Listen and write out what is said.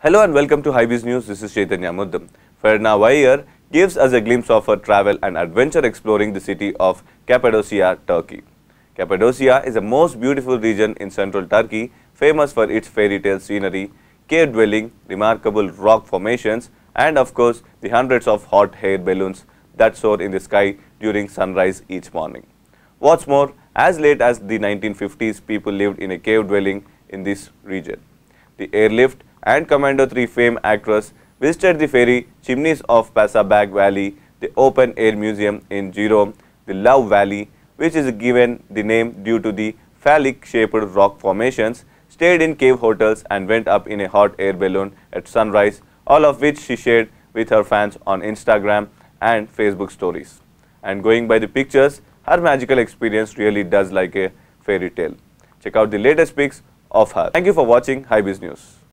Hello and welcome to Highways News. This is Chaitanya Muddam. Ferna Vayer gives us a glimpse of her travel and adventure exploring the city of Cappadocia, Turkey. Cappadocia is the most beautiful region in central Turkey, famous for its fairy tale scenery, cave dwelling, remarkable rock formations, and of course, the hundreds of hot air balloons that soar in the sky during sunrise each morning. What's more, as late as the 1950s, people lived in a cave dwelling in this region. The airlift and Commando 3 fame actress visited the fairy chimneys of Pasabag Valley, the open air museum in Jerome, the Love Valley, which is given the name due to the phallic shaped rock formations, stayed in cave hotels and went up in a hot air balloon at sunrise, all of which she shared with her fans on Instagram and Facebook stories. And going by the pictures, her magical experience really does like a fairy tale. Check out the latest pics of her. Thank you for watching High News.